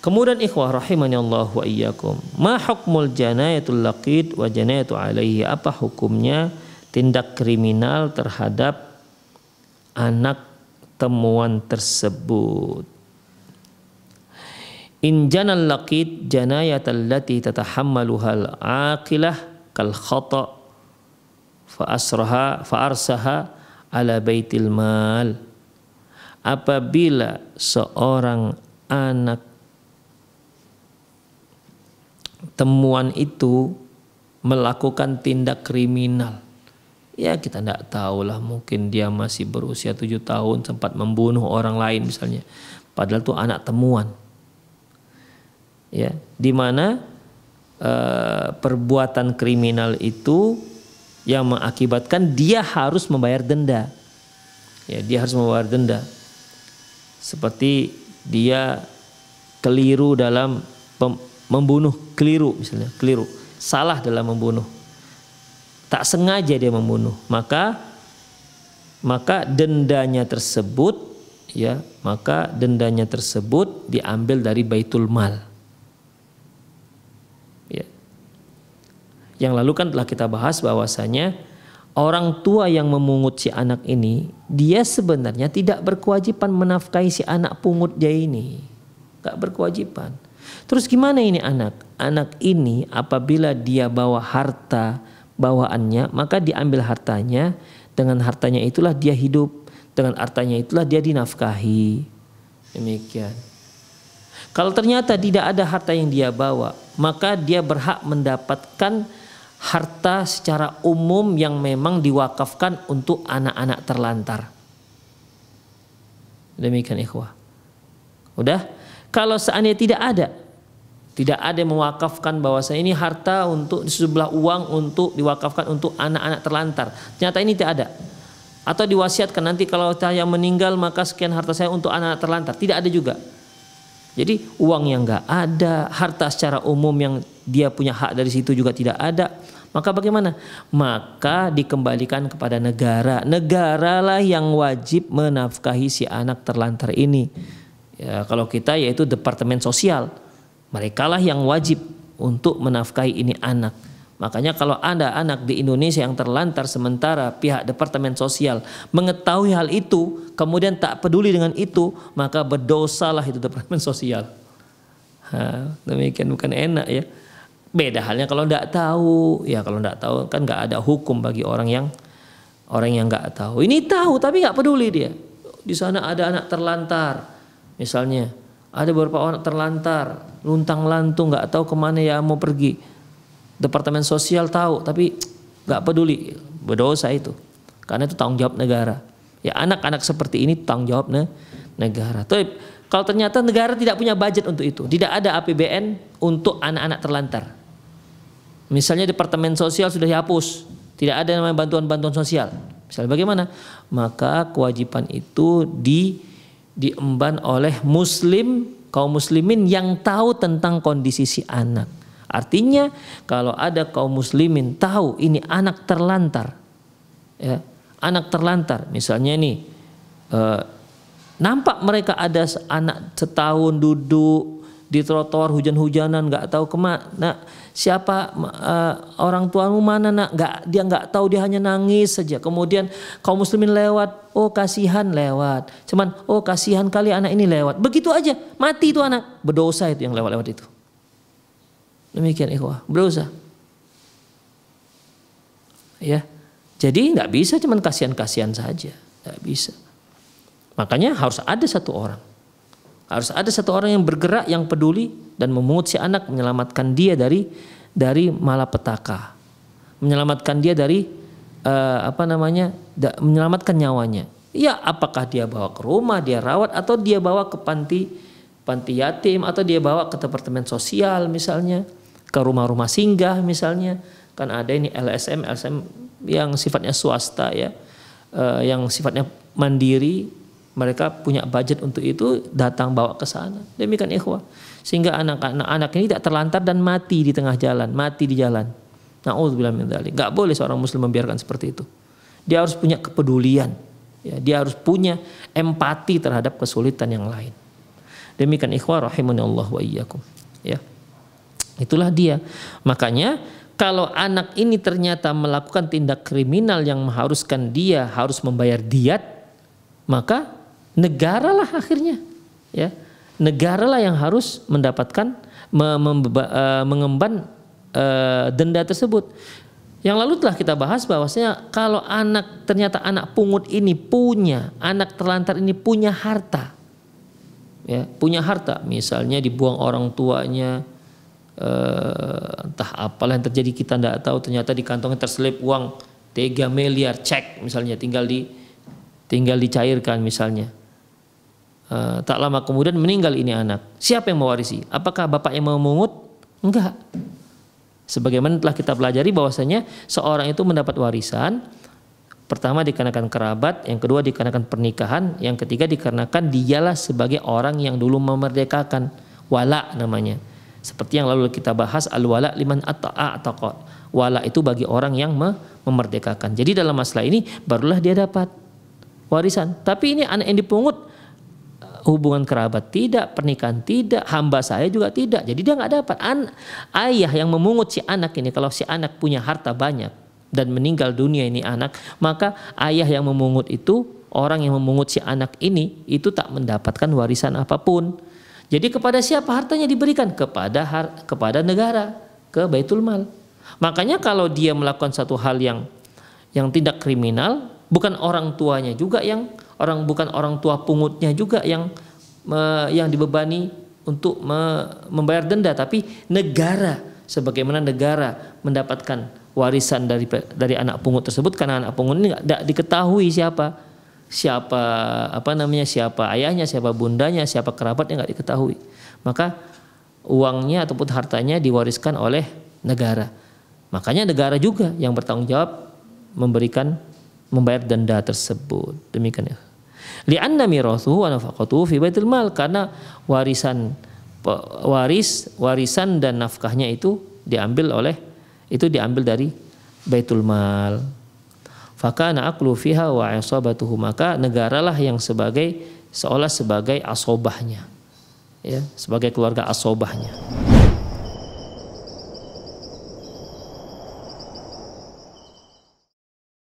Kemudian ikhwah rahimani Allah wa iyyakum. Ma hukmul janayatul laqid wa janayatu alaihi? Apa hukumnya tindak kriminal terhadap anak temuan tersebut? In janal laqid janayatal lati tatahammaluhal aqilah kal khata fa asraha fa arsaha ala baitil mal. Apabila seorang anak temuan itu melakukan tindak kriminal. Ya kita tidak tahulah mungkin dia masih berusia tujuh tahun sempat membunuh orang lain misalnya. Padahal itu anak temuan. Ya, di mana eh, perbuatan kriminal itu yang mengakibatkan dia harus membayar denda. Ya, dia harus membayar denda. Seperti dia keliru dalam membunuh keliru misalnya, keliru, salah dalam membunuh. Tak sengaja dia membunuh, maka maka dendanya tersebut ya, maka dendanya tersebut diambil dari Baitul Mal. Ya. Yang lalu kan telah kita bahas bahwasanya orang tua yang memungut si anak ini, dia sebenarnya tidak berkewajiban menafkahi si anak pungut dia ini. Gak berkewajiban Terus gimana ini anak? Anak ini apabila dia bawa harta bawaannya, maka diambil hartanya, dengan hartanya itulah dia hidup, dengan hartanya itulah dia dinafkahi. Demikian. Kalau ternyata tidak ada harta yang dia bawa, maka dia berhak mendapatkan harta secara umum yang memang diwakafkan untuk anak-anak terlantar. Demikian ikhwah. Udah? Kalau seandainya tidak ada, tidak ada yang mewakafkan bahwasanya ini harta untuk sebelah uang untuk diwakafkan untuk anak-anak terlantar. Ternyata ini tidak ada. Atau diwasiatkan nanti kalau saya meninggal maka sekian harta saya untuk anak-anak terlantar. Tidak ada juga. Jadi uang yang nggak ada, harta secara umum yang dia punya hak dari situ juga tidak ada. Maka bagaimana? Maka dikembalikan kepada negara. Negaralah yang wajib menafkahi si anak terlantar ini. Ya, kalau kita yaitu departemen sosial Merekalah yang wajib untuk menafkahi ini anak. Makanya kalau ada anak di Indonesia yang terlantar sementara pihak Departemen Sosial mengetahui hal itu, kemudian tak peduli dengan itu, maka berdosalah itu Departemen Sosial. Ha, demikian bukan enak ya. Beda halnya kalau tidak tahu, ya kalau tidak tahu kan nggak ada hukum bagi orang yang orang yang nggak tahu. Ini tahu tapi nggak peduli dia. Di sana ada anak terlantar, misalnya ada beberapa orang terlantar, luntang lantung, nggak tahu kemana ya mau pergi. Departemen sosial tahu, tapi nggak peduli, berdosa itu. Karena itu tanggung jawab negara. Ya anak-anak seperti ini tanggung jawabnya negara. Tapi kalau ternyata negara tidak punya budget untuk itu, tidak ada APBN untuk anak-anak terlantar. Misalnya departemen sosial sudah dihapus, tidak ada namanya bantuan-bantuan sosial. Misalnya bagaimana? Maka kewajiban itu di diemban oleh muslim kaum muslimin yang tahu tentang kondisi si anak. Artinya kalau ada kaum muslimin tahu ini anak terlantar, ya, anak terlantar, misalnya nih, eh, nampak mereka ada anak setahun duduk di trotoar hujan-hujanan nggak tahu kemana siapa uh, orang tuamu mana nak nggak dia nggak tahu dia hanya nangis saja kemudian kaum muslimin lewat oh kasihan lewat cuman oh kasihan kali anak ini lewat begitu aja mati itu anak berdosa itu yang lewat-lewat itu demikian ikhwah berdosa ya jadi nggak bisa cuman kasihan-kasihan saja nggak bisa makanya harus ada satu orang harus ada satu orang yang bergerak, yang peduli dan memungut si anak, menyelamatkan dia dari dari malapetaka, menyelamatkan dia dari uh, apa namanya, da, menyelamatkan nyawanya. Ya, apakah dia bawa ke rumah, dia rawat, atau dia bawa ke panti panti yatim, atau dia bawa ke departemen sosial misalnya, ke rumah-rumah singgah misalnya, kan ada ini LSM, LSM yang sifatnya swasta ya, uh, yang sifatnya mandiri mereka punya budget untuk itu datang bawa ke sana demikian ikhwah sehingga anak-anak nah, ini tidak terlantar dan mati di tengah jalan mati di jalan naudzubillah min dzalik nggak boleh seorang muslim membiarkan seperti itu dia harus punya kepedulian ya dia harus punya empati terhadap kesulitan yang lain demikian ikhwah rahimani Allah wa iyyakum ya itulah dia makanya kalau anak ini ternyata melakukan tindak kriminal yang mengharuskan dia harus membayar diat, maka negara lah akhirnya ya negara lah yang harus mendapatkan e, mengemban e, denda tersebut yang lalu telah kita bahas bahwasanya kalau anak ternyata anak pungut ini punya, anak terlantar ini punya harta. Ya, punya harta, misalnya dibuang orang tuanya eh, entah apalah yang terjadi kita tidak tahu, ternyata di kantongnya terselip uang 3 miliar cek misalnya tinggal di tinggal dicairkan misalnya. Eh, tak lama kemudian meninggal ini anak. Siapa yang mewarisi? Apakah bapak yang memungut? Enggak. Sebagaimana telah kita pelajari bahwasanya seorang itu mendapat warisan pertama dikarenakan kerabat, yang kedua dikarenakan pernikahan, yang ketiga dikarenakan dialah sebagai orang yang dulu memerdekakan wala namanya. Seperti yang lalu kita bahas al-wala liman ata'ataqat. Wala itu bagi orang yang memerdekakan. Jadi dalam masalah ini barulah dia dapat warisan. Tapi ini anak yang dipungut hubungan kerabat tidak, pernikahan tidak, hamba saya juga tidak. Jadi dia nggak dapat. An ayah yang memungut si anak ini, kalau si anak punya harta banyak dan meninggal dunia ini anak, maka ayah yang memungut itu, orang yang memungut si anak ini, itu tak mendapatkan warisan apapun. Jadi kepada siapa hartanya diberikan? Kepada har kepada negara, ke Baitul Mal. Makanya kalau dia melakukan satu hal yang yang tidak kriminal, bukan orang tuanya juga yang orang bukan orang tua pungutnya juga yang yang dibebani untuk membayar denda tapi negara sebagaimana negara mendapatkan warisan dari dari anak pungut tersebut karena anak pungut ini tidak diketahui siapa siapa apa namanya siapa ayahnya siapa bundanya siapa kerabatnya nggak diketahui maka uangnya ataupun hartanya diwariskan oleh negara makanya negara juga yang bertanggung jawab memberikan membayar denda tersebut demikian ya Li'anna mirathuhu wa nafaqatuhu fi baitul mal karena warisan waris warisan dan nafkahnya itu diambil oleh itu diambil dari baitul mal. Fakana aklu fiha wa asabatuhu maka negaralah yang sebagai seolah sebagai asobahnya. Ya, sebagai keluarga asobahnya.